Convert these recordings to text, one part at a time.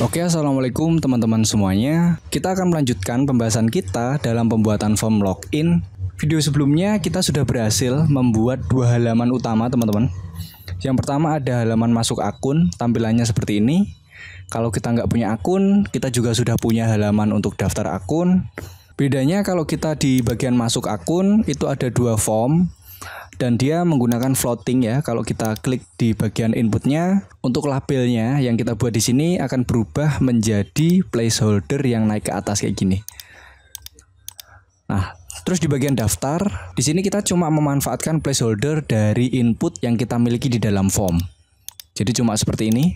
Oke, assalamualaikum teman-teman semuanya. Kita akan melanjutkan pembahasan kita dalam pembuatan form login. Video sebelumnya kita sudah berhasil membuat dua halaman utama, teman-teman. Yang pertama ada halaman masuk akun, tampilannya seperti ini. Kalau kita nggak punya akun, kita juga sudah punya halaman untuk daftar akun. Bedanya kalau kita di bagian masuk akun itu ada dua form dan dia menggunakan floating ya. Kalau kita klik di bagian inputnya, untuk labelnya yang kita buat di sini akan berubah menjadi placeholder yang naik ke atas kayak gini. Nah, terus di bagian daftar, di sini kita cuma memanfaatkan placeholder dari input yang kita miliki di dalam form. Jadi cuma seperti ini.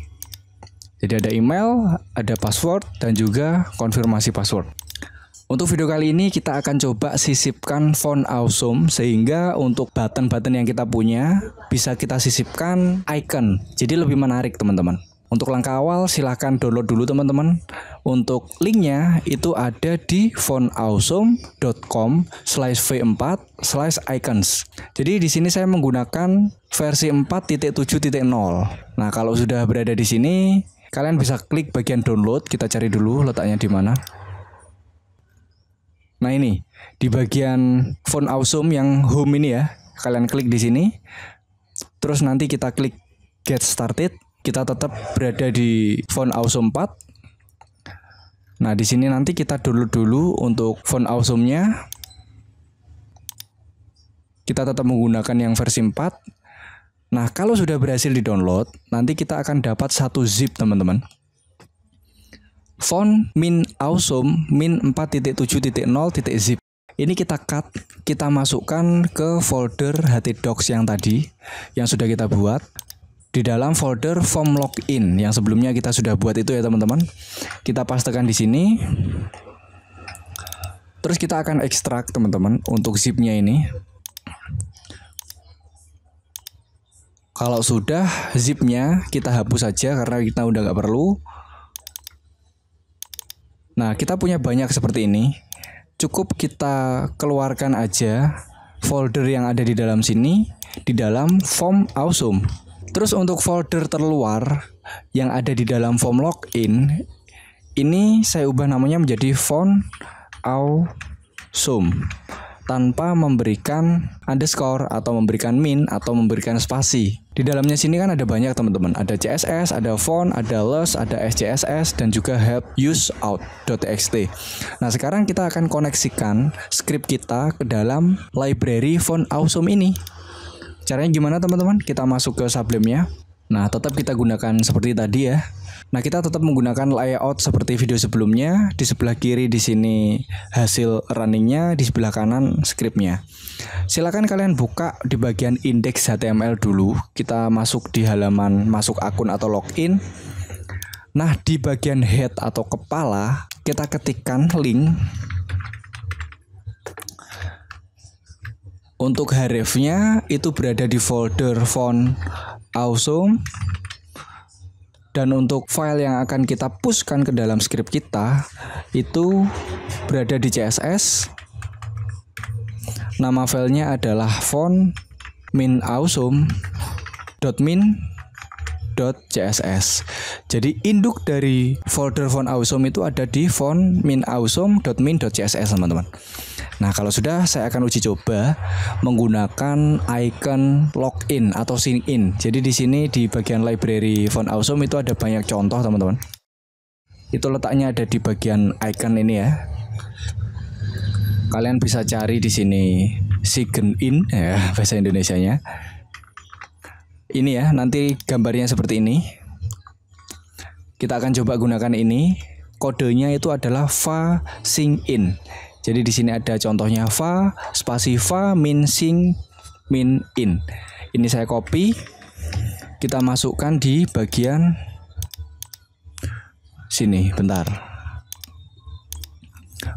Jadi ada email, ada password, dan juga konfirmasi password. Untuk video kali ini kita akan coba sisipkan font Awesome sehingga untuk button-button yang kita punya bisa kita sisipkan icon. Jadi lebih menarik teman-teman. Untuk langkah awal silahkan download dulu teman-teman. Untuk linknya itu ada di fontawesome.com slash v4 slash icons. Jadi di sini saya menggunakan versi 4.7.0. Nah kalau sudah berada di sini kalian bisa klik bagian download kita cari dulu letaknya di mana. Nah ini di bagian font awesome yang home ini ya, kalian klik di sini. Terus nanti kita klik get started, kita tetap berada di font awesome 4. Nah di sini nanti kita dulu dulu untuk font awesome-nya. Kita tetap menggunakan yang versi 4. Nah kalau sudah berhasil di download, nanti kita akan dapat satu zip teman-teman font min awesome min 4.7.0.zip. Ini kita cut, kita masukkan ke folder Docs yang tadi yang sudah kita buat di dalam folder form login yang sebelumnya kita sudah buat itu ya teman-teman. Kita pastekan di sini. Terus kita akan ekstrak teman-teman untuk zipnya ini. Kalau sudah zipnya kita hapus saja karena kita udah nggak perlu. Nah, kita punya banyak seperti ini. Cukup kita keluarkan aja folder yang ada di dalam sini di dalam form Awesome. Terus untuk folder terluar yang ada di dalam form login ini saya ubah namanya menjadi font Awesome tanpa memberikan underscore atau memberikan min atau memberikan spasi. Di dalamnya sini kan ada banyak teman-teman, ada CSS, ada font, ada less, ada SCSS, dan juga help use out.txt. Nah sekarang kita akan koneksikan script kita ke dalam library font awesome ini. Caranya gimana teman-teman? Kita masuk ke Sublime-nya. Nah, tetap kita gunakan seperti tadi ya. Nah, kita tetap menggunakan layout seperti video sebelumnya. Di sebelah kiri di sini hasil runningnya, di sebelah kanan scriptnya. Silakan kalian buka di bagian index HTML dulu. Kita masuk di halaman masuk akun atau login. Nah, di bagian head atau kepala, kita ketikkan link untuk harifnya itu berada di folder font awesome dan untuk file yang akan kita pushkan ke dalam script kita itu berada di CSS nama filenya adalah font min awesome jadi induk dari folder font awesome itu ada di font min awesome teman-teman Nah, kalau sudah saya akan uji coba menggunakan icon login atau sign in. Jadi di sini di bagian library font awesome itu ada banyak contoh, teman-teman. Itu letaknya ada di bagian icon ini ya. Kalian bisa cari di sini sign in ya bahasa nya Ini ya, nanti gambarnya seperti ini. Kita akan coba gunakan ini kodenya itu adalah fa sign in jadi di sini ada contohnya fa, spasi fa, min sing, min in. Ini saya copy. Kita masukkan di bagian sini, bentar.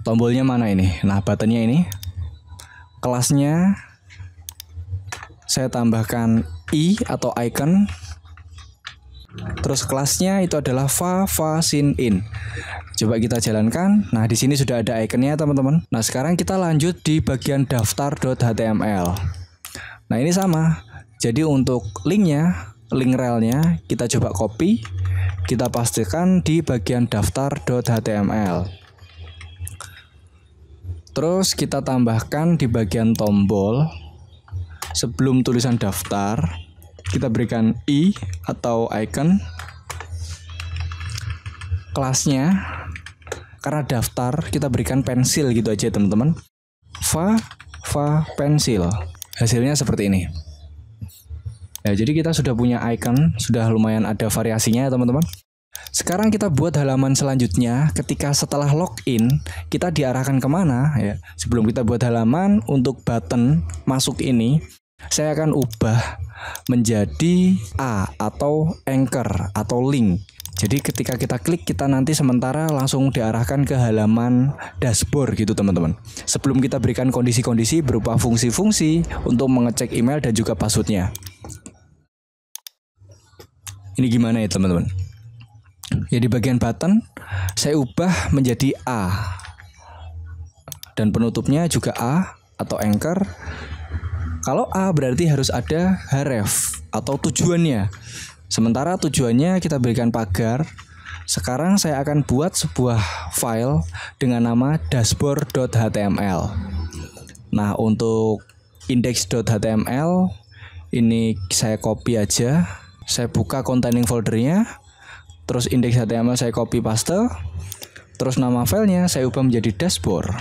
Tombolnya mana ini? Nah, buttonnya ini. Kelasnya saya tambahkan i atau icon Terus kelasnya itu adalah fa, fa, sin, in. Coba kita jalankan. Nah, di sini sudah ada ikonnya teman-teman. Nah, sekarang kita lanjut di bagian daftar.html. Nah, ini sama. Jadi untuk linknya, link relnya kita coba copy, kita pastikan di bagian daftar.html. Terus kita tambahkan di bagian tombol sebelum tulisan daftar, kita berikan i atau icon kelasnya karena daftar kita berikan pensil gitu aja teman-teman. Fa, fa, pensil. Hasilnya seperti ini. Ya, jadi kita sudah punya icon, sudah lumayan ada variasinya ya teman-teman. Sekarang kita buat halaman selanjutnya ketika setelah login kita diarahkan kemana ya. Sebelum kita buat halaman untuk button masuk ini saya akan ubah menjadi A atau anchor atau link jadi ketika kita klik kita nanti sementara langsung diarahkan ke halaman dashboard gitu teman-teman. Sebelum kita berikan kondisi-kondisi berupa fungsi-fungsi untuk mengecek email dan juga passwordnya. Ini gimana ya teman-teman? Ya di bagian button saya ubah menjadi A. Dan penutupnya juga A atau anchor. Kalau A berarti harus ada href atau tujuannya. Sementara tujuannya kita berikan pagar. Sekarang saya akan buat sebuah file dengan nama dashboard.html. Nah, untuk index.html ini saya copy aja. Saya buka containing foldernya. Terus index.html saya copy paste. Terus nama filenya saya ubah menjadi dashboard.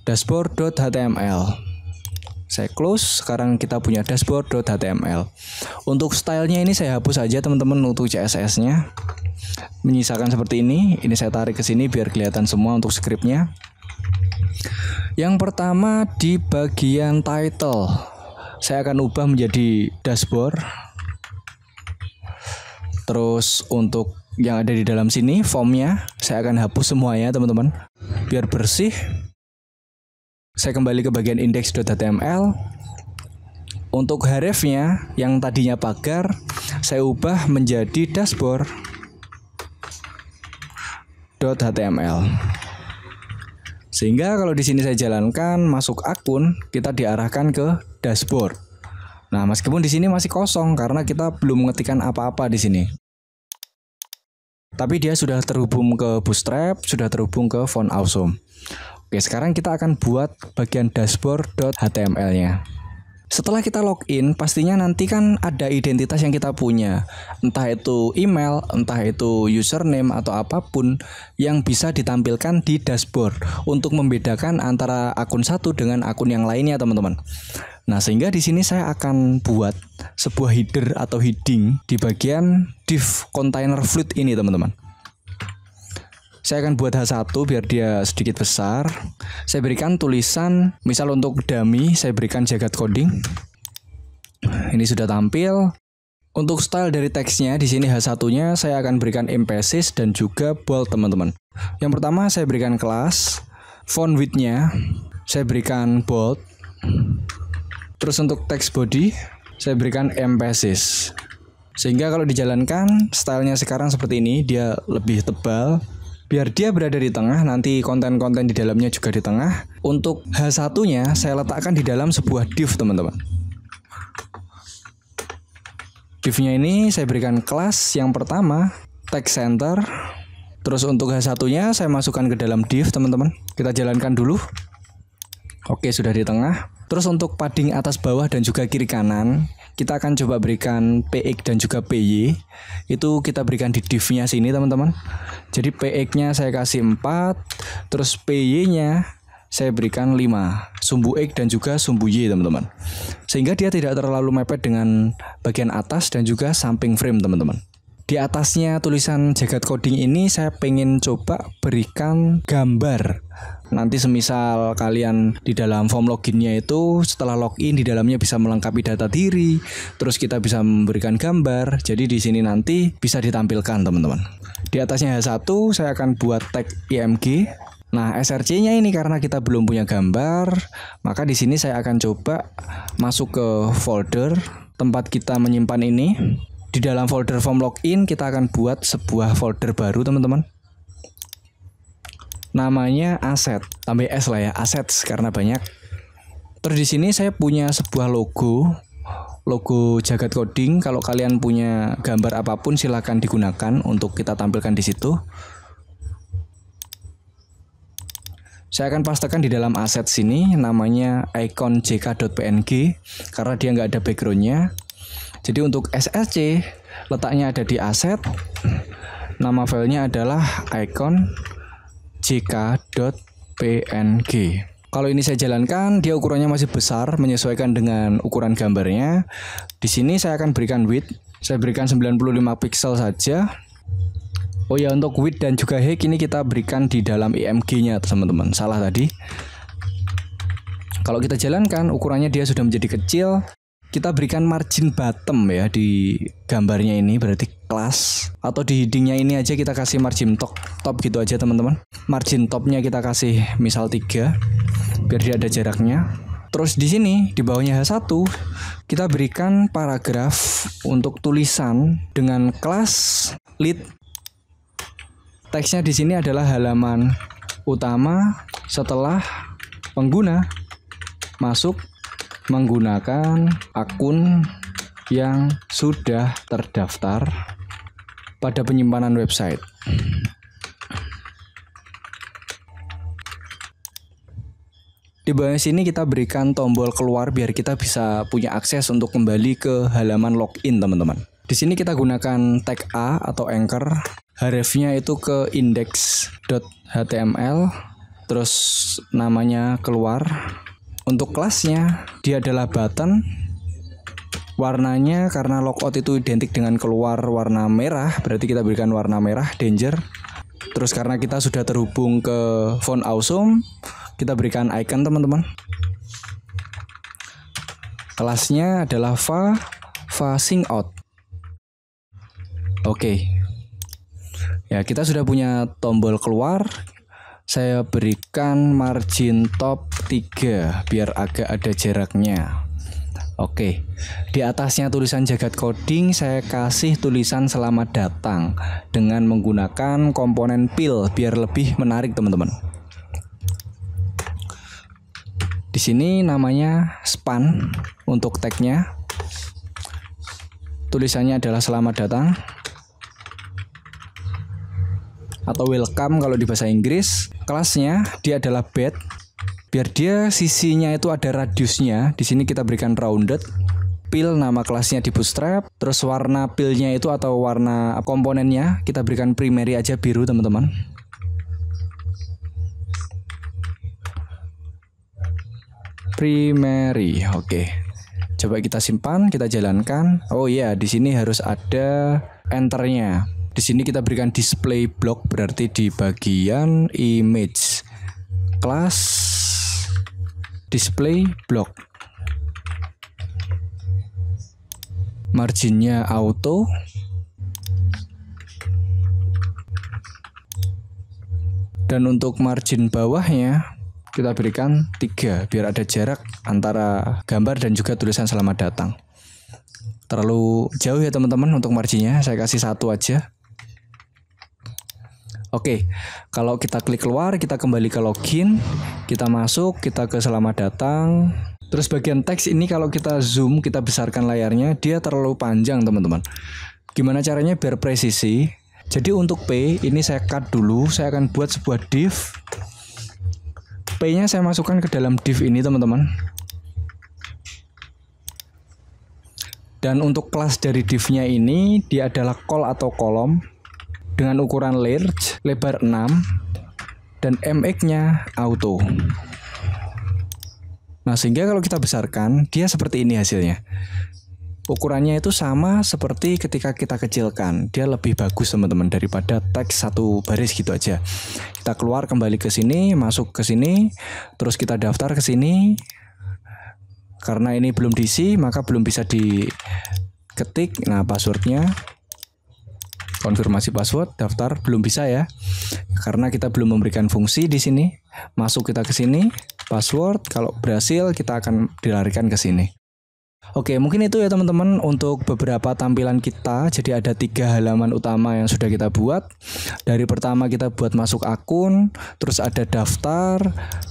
dashboard.html saya close, sekarang kita punya dashboard.html. Untuk stylenya ini saya hapus aja teman-teman untuk CSS-nya. Menyisakan seperti ini, ini saya tarik ke sini biar kelihatan semua untuk scriptnya. Yang pertama di bagian title, saya akan ubah menjadi dashboard. Terus untuk yang ada di dalam sini, formnya, saya akan hapus semuanya teman-teman. Biar bersih, saya kembali ke bagian index.html. Untuk harefnya yang tadinya pagar, saya ubah menjadi dashboard .html. Sehingga kalau di sini saya jalankan masuk akun, kita diarahkan ke dashboard. Nah, meskipun di sini masih kosong karena kita belum mengetikkan apa-apa di sini. Tapi dia sudah terhubung ke Bootstrap, sudah terhubung ke Font Awesome. Oke, sekarang kita akan buat bagian dashboard.html-nya. Setelah kita login, pastinya nanti kan ada identitas yang kita punya. Entah itu email, entah itu username atau apapun yang bisa ditampilkan di dashboard untuk membedakan antara akun satu dengan akun yang lainnya, teman-teman. Nah, sehingga di sini saya akan buat sebuah header atau heading di bagian div container fluid ini, teman-teman. Saya akan buat H1 biar dia sedikit besar. Saya berikan tulisan, misal untuk dummy, saya berikan jagat coding. Ini sudah tampil. Untuk style dari teksnya, di sini H1-nya saya akan berikan emphasis dan juga bold, teman-teman. Yang pertama saya berikan kelas, font width-nya saya berikan bold. Terus untuk text body saya berikan emphasis. Sehingga kalau dijalankan, stylenya sekarang seperti ini, dia lebih tebal, biar dia berada di tengah nanti konten-konten di dalamnya juga di tengah untuk H1 nya saya letakkan di dalam sebuah div teman-teman div nya ini saya berikan kelas yang pertama text center terus untuk H1 nya saya masukkan ke dalam div teman-teman kita jalankan dulu oke sudah di tengah Terus untuk padding atas bawah dan juga kiri kanan, kita akan coba berikan PX dan juga PY. Itu kita berikan di divnya sini teman-teman. Jadi PX-nya saya kasih 4, terus PY-nya saya berikan 5 sumbu X dan juga sumbu Y teman-teman sehingga dia tidak terlalu mepet dengan bagian atas dan juga samping frame teman-teman di atasnya tulisan jagat coding ini saya pengen coba berikan gambar Nanti semisal kalian di dalam form loginnya itu setelah login di dalamnya bisa melengkapi data diri, terus kita bisa memberikan gambar. Jadi di sini nanti bisa ditampilkan teman-teman. Di atasnya H1 saya akan buat tag IMG. Nah, SRC-nya ini karena kita belum punya gambar, maka di sini saya akan coba masuk ke folder tempat kita menyimpan ini. Di dalam folder form login kita akan buat sebuah folder baru, teman-teman namanya aset tambah S lah ya aset karena banyak terus di sini saya punya sebuah logo logo jagat coding kalau kalian punya gambar apapun silahkan digunakan untuk kita tampilkan di situ saya akan pastikan di dalam aset sini namanya icon jk.png karena dia nggak ada backgroundnya jadi untuk SSC letaknya ada di aset nama filenya adalah icon jk.png. Kalau ini saya jalankan, dia ukurannya masih besar menyesuaikan dengan ukuran gambarnya. Di sini saya akan berikan width, saya berikan 95 pixel saja. Oh ya, untuk width dan juga height ini kita berikan di dalam IMG-nya, teman-teman. Salah tadi. Kalau kita jalankan, ukurannya dia sudah menjadi kecil kita berikan margin bottom ya di gambarnya ini berarti kelas atau di headingnya ini aja kita kasih margin top top gitu aja teman-teman margin topnya kita kasih misal tiga biar dia ada jaraknya terus di sini di bawahnya H1 kita berikan paragraf untuk tulisan dengan kelas lead teksnya di sini adalah halaman utama setelah pengguna masuk menggunakan akun yang sudah terdaftar pada penyimpanan website. Di bawah sini kita berikan tombol keluar biar kita bisa punya akses untuk kembali ke halaman login teman-teman. Di sini kita gunakan tag A atau anchor, Harifnya itu ke index.html, terus namanya keluar, untuk kelasnya, dia adalah button. Warnanya karena lockout itu identik dengan keluar warna merah, berarti kita berikan warna merah danger. Terus karena kita sudah terhubung ke font Awesome, kita berikan icon teman-teman. Kelasnya adalah fa facing out. Oke. Okay. Ya, kita sudah punya tombol keluar. Saya berikan margin top tiga biar agak ada jaraknya Oke, di atasnya tulisan jagat coding saya kasih tulisan selamat datang dengan menggunakan komponen pil biar lebih menarik teman-teman. Di sini namanya span untuk tagnya. Tulisannya adalah selamat datang atau welcome kalau di bahasa Inggris. Kelasnya dia adalah bed biar dia sisinya itu ada radiusnya di sini kita berikan rounded pil nama kelasnya di bootstrap terus warna pilnya itu atau warna komponennya kita berikan primary aja biru teman-teman primary oke okay. coba kita simpan kita jalankan oh iya yeah, di sini harus ada enternya di sini kita berikan display block berarti di bagian image class display block. Marginnya auto. Dan untuk margin bawahnya kita berikan tiga biar ada jarak antara gambar dan juga tulisan selamat datang. Terlalu jauh ya teman-teman untuk marginnya, saya kasih satu aja. Oke, kalau kita klik keluar, kita kembali ke login, kita masuk, kita ke selamat datang. Terus bagian teks ini kalau kita zoom, kita besarkan layarnya, dia terlalu panjang teman-teman. Gimana caranya biar presisi? Jadi untuk P ini saya cut dulu, saya akan buat sebuah div. P-nya saya masukkan ke dalam div ini teman-teman. Dan untuk kelas dari div-nya ini, dia adalah call atau kolom dengan ukuran large, lebar 6 dan MX-nya auto. Nah, sehingga kalau kita besarkan, dia seperti ini hasilnya. Ukurannya itu sama seperti ketika kita kecilkan. Dia lebih bagus, teman-teman, daripada teks satu baris gitu aja. Kita keluar kembali ke sini, masuk ke sini, terus kita daftar ke sini. Karena ini belum diisi, maka belum bisa diketik. Nah, passwordnya konfirmasi password, daftar belum bisa ya. Karena kita belum memberikan fungsi di sini. Masuk kita ke sini, password, kalau berhasil kita akan dilarikan ke sini. Oke, mungkin itu ya teman-teman untuk beberapa tampilan kita. Jadi ada tiga halaman utama yang sudah kita buat. Dari pertama kita buat masuk akun, terus ada daftar,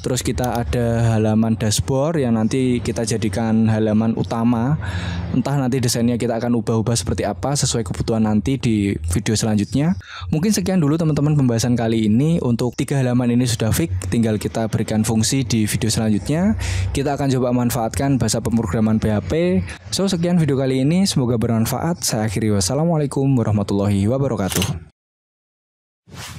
terus kita ada halaman dashboard yang nanti kita jadikan halaman utama. Entah nanti desainnya kita akan ubah-ubah seperti apa sesuai kebutuhan nanti di video selanjutnya. Mungkin sekian dulu teman-teman pembahasan kali ini. Untuk tiga halaman ini sudah fix, tinggal kita berikan fungsi di video selanjutnya. Kita akan coba manfaatkan bahasa pemrograman PHP So, sekian video kali ini. Semoga bermanfaat. Saya akhiri. Wassalamualaikum warahmatullahi wabarakatuh.